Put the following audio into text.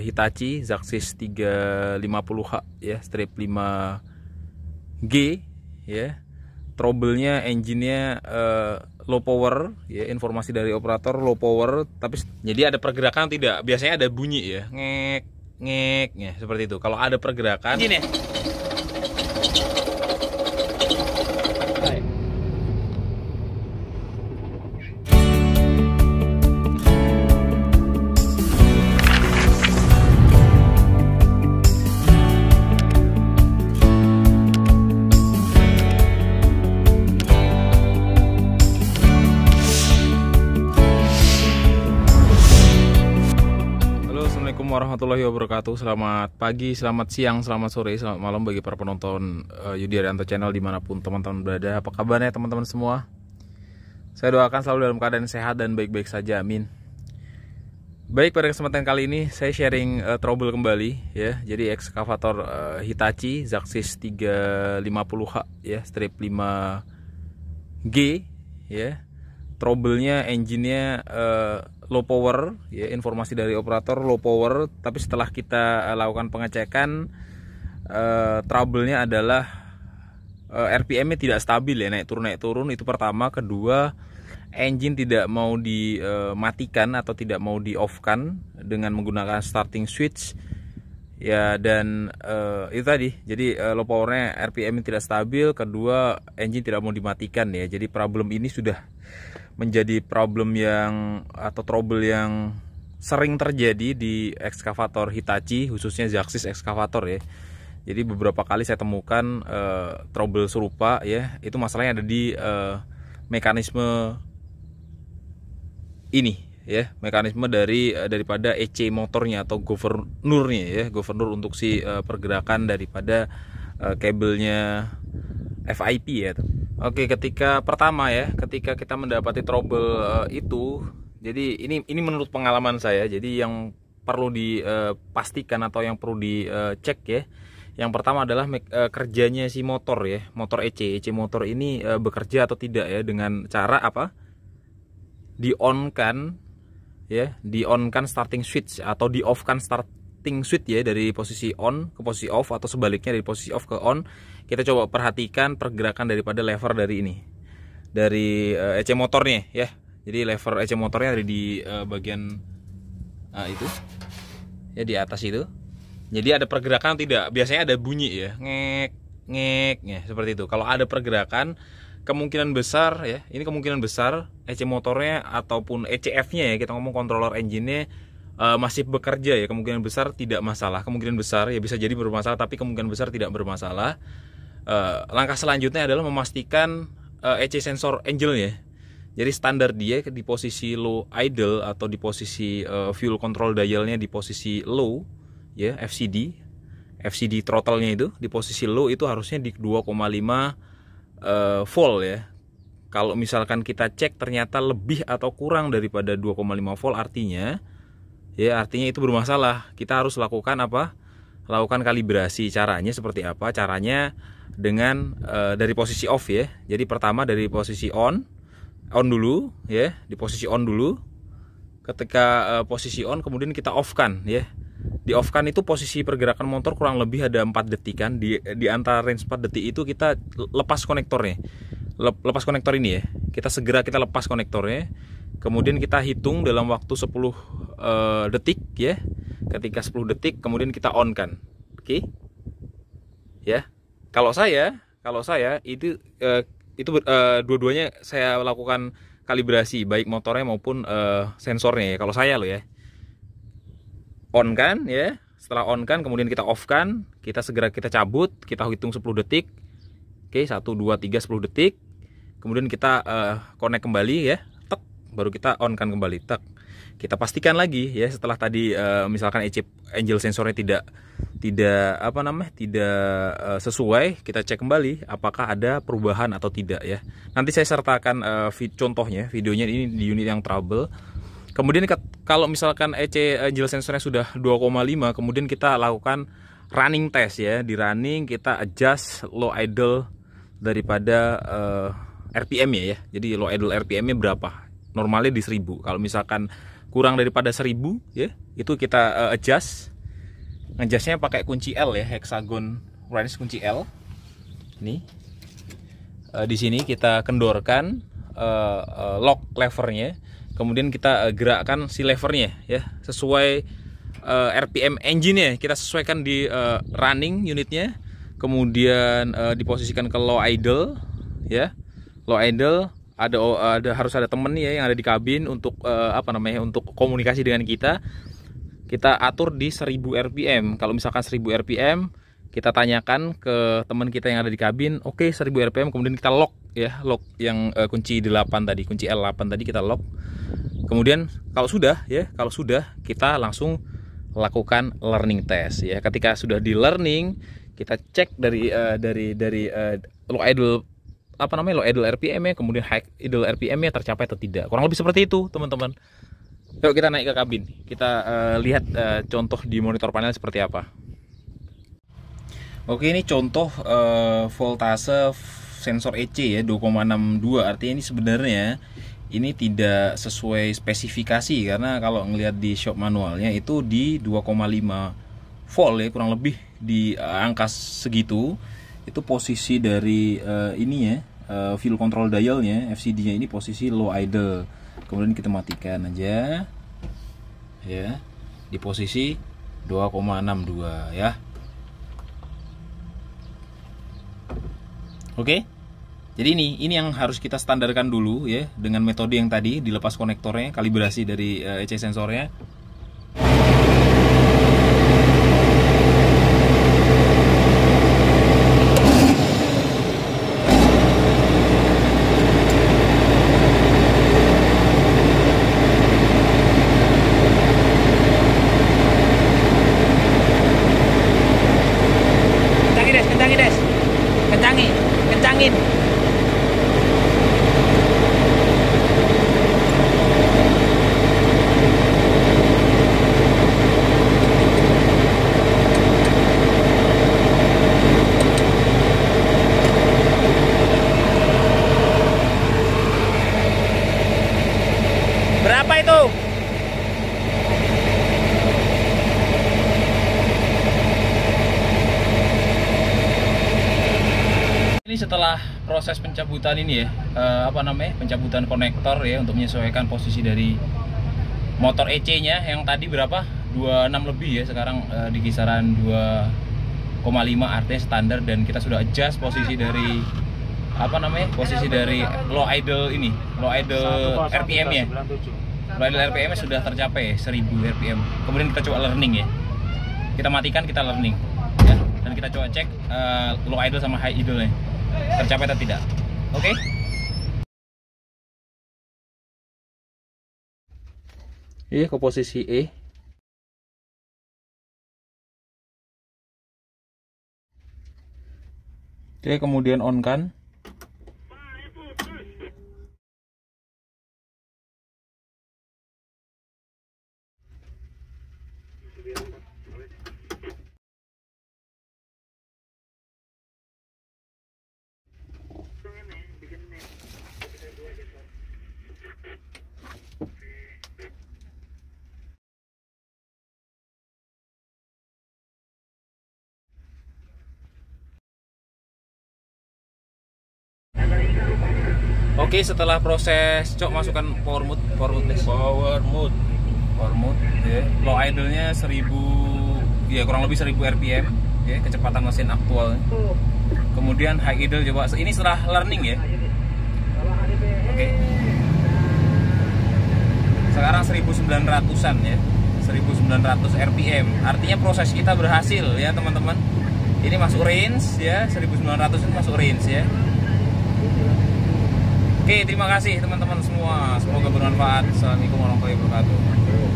Hitachi Zaxis 350H ya strip 5G ya Troublenya, nya engine-nya uh, low power ya informasi dari operator low power tapi jadi ada pergerakan tidak biasanya ada bunyi ya ngek ngek ya seperti itu kalau ada pergerakan ini warahmatullahi wabarakatuh. Selamat pagi, selamat siang, selamat sore, selamat malam bagi para penonton uh, Yudi Arianto Channel dimanapun teman-teman berada. Apa kabarnya teman-teman semua? Saya doakan selalu dalam keadaan sehat dan baik-baik saja. Amin. Baik pada kesempatan kali ini saya sharing uh, trouble kembali ya. Jadi ekskavator uh, Hitachi Zaxis 350H ya, strip 5G ya. Troublenya, nya engine-nya uh, low power ya informasi dari operator low power tapi setelah kita eh, lakukan pengecekan uh, trouble-nya adalah uh, eh, RPM-nya tidak stabil ya naik turun naik turun itu pertama kedua engine tidak mau dimatikan atau tidak mau di off kan dengan menggunakan starting switch ya dan uh, itu tadi jadi uh, low powernya RPM tidak stabil kedua engine tidak mau dimatikan ya jadi problem ini sudah menjadi problem yang atau trouble yang sering terjadi di ekskavator Hitachi khususnya Zaxis ekskavator ya. Jadi beberapa kali saya temukan uh, trouble serupa ya. Itu masalahnya ada di uh, mekanisme ini ya mekanisme dari eh, daripada EC motornya atau governurnya ya governur untuk si uh, pergerakan daripada uh, kabelnya FIP ya Oke, ketika pertama ya, ketika kita mendapati trouble uh, itu, jadi ini ini menurut pengalaman saya. Jadi yang perlu dipastikan eh, atau yang perlu dicek eh, ya. Yang pertama adalah kerjanya si motor ya, motor EC. EC motor ini bekerja atau tidak ya dengan cara apa? Di on kan ya, di on kan starting switch atau di off kan start shifting switch ya dari posisi on ke posisi off atau sebaliknya dari posisi off ke on kita coba perhatikan pergerakan daripada lever dari ini dari uh, eh, EC motornya ya jadi lever EC motornya ada di uh, bagian uh, itu ya di atas itu jadi ada pergerakan tidak biasanya ada bunyi ya ngek ngek ya seperti itu kalau ada pergerakan kemungkinan besar ya ini kemungkinan besar EC motornya ataupun ECF nya ya kita ngomong controller engine nya uh, masih bekerja ya kemungkinan besar tidak masalah kemungkinan besar ya bisa jadi bermasalah tapi kemungkinan besar tidak bermasalah uh, langkah selanjutnya adalah memastikan uh, eh, EC sensor angel ya jadi standar dia di posisi low idle atau di posisi uh, fuel control dialnya di posisi low ya FCD FCD throttle-nya itu di posisi low itu harusnya di 2,5 uh, volt ya kalau misalkan kita cek ternyata lebih atau kurang daripada 2,5 volt artinya ya artinya itu bermasalah kita harus lakukan apa lakukan kalibrasi caranya seperti apa caranya dengan e, dari posisi off ya jadi pertama dari posisi on on dulu ya di posisi on dulu ketika e, posisi on kemudian kita off kan ya di off kan itu posisi pergerakan motor kurang lebih ada 4 detik kan di di antara range 4 detik itu kita lepas konektornya lepas konektor ini ya kita segera kita lepas konektornya kemudian kita hitung dalam waktu 10 uh, detik ya. Ketika 10 detik kemudian kita on kan. Oke. Okay? Ya. Kalau saya, kalau saya itu uh, itu uh, dua-duanya saya lakukan kalibrasi baik motornya maupun uh, sensornya ya. Kalau saya loh ya. On kan ya. Setelah on kan kemudian kita off kan, kita segera kita cabut, kita hitung 10 detik. Oke, okay, 1 2 3 10 detik kemudian kita uh, connect kembali ya baru kita on kan kembali tak kita pastikan lagi ya setelah tadi uh, misalkan angel sensornya tidak tidak apa namanya tidak uh, sesuai kita cek kembali apakah ada perubahan atau tidak ya nanti saya sertakan uh, eh, vid contohnya videonya ini di unit yang trouble kemudian kalau misalkan EC angel sensornya sudah 2,5 kemudian kita lakukan running test ya di running kita adjust low idle daripada uh, RPM ya ya jadi low idle RPM nya berapa normalnya di 1000 kalau misalkan kurang daripada 1000 ya itu kita uh, adjust ngejasnya pakai kunci L ya hexagon wrench kunci L ini uh, di sini kita kendorkan uh, uh, lock levernya kemudian kita uh, gerakkan si levernya ya sesuai uh, RPM engine ya. kita sesuaikan di uh, running unitnya kemudian uh, diposisikan ke low idle ya low idle ada ada harus ada temen ya yang ada di kabin untuk uh, apa namanya untuk komunikasi dengan kita kita atur di 1000 rpm kalau misalkan 1000 rpm kita tanyakan ke teman kita yang ada di kabin oke okay, 1000 rpm kemudian kita lock ya lock yang uh, kunci 8 tadi kunci L8 tadi kita lock kemudian kalau sudah ya kalau sudah kita langsung lakukan learning test ya ketika sudah di learning kita cek dari uh, dari dari uh, low idle apa namanya lo idle RPM ya kemudian high idle RPM ya tercapai atau tidak kurang lebih seperti itu teman-teman yuk kita naik ke kabin kita uh, lihat uh, contoh di monitor panel seperti apa oke ini contoh uh, voltase sensor EC ya 2,62 artinya ini sebenarnya ini tidak sesuai spesifikasi karena kalau ngelihat di shop manualnya itu di 2,5 volt ya kurang lebih di angka segitu itu posisi dari uh, ini ya uh, fuel control dialnya FCD-nya ini posisi low idle. Kemudian kita matikan aja. Ya. Di posisi 2,62 ya. Oke. Jadi ini ini yang harus kita standarkan dulu ya dengan metode yang tadi dilepas konektornya, kalibrasi dari uh, eh, EC sensornya. Amen. setelah proses pencabutan ini ya, eh, apa namanya? pencabutan konektor ya untuk menyesuaikan posisi dari motor EC-nya yang tadi berapa? 26 lebih ya, sekarang eh, di kisaran 2,5 artinya standar dan kita sudah adjust posisi dari apa namanya? posisi dari low idle ini, low idle RPM ya. Low idle RPM sudah tercapai 1000 ya, RPM. Kemudian kita coba learning ya. Kita matikan, kita learning ya. Dan kita coba cek uh, low idle sama high idle-nya tercapai atau tidak oke okay? iya ke posisi E oke kemudian on kan oke okay, setelah proses cok masukkan power mode power mode guys. power mode power mode yeah. low idle-nya 1000 ya kurang lebih 1000 rpm ya yeah, kecepatan mesin aktual kemudian high idle coba ini setelah learning ya oke okay. sekarang 1900-an ya 1900 rpm artinya proses kita berhasil ya teman-teman ini masuk range ya 1900 ini masuk range ya Oke, terima kasih teman-teman semua. Semoga bermanfaat. Assalamualaikum warahmatullahi wabarakatuh.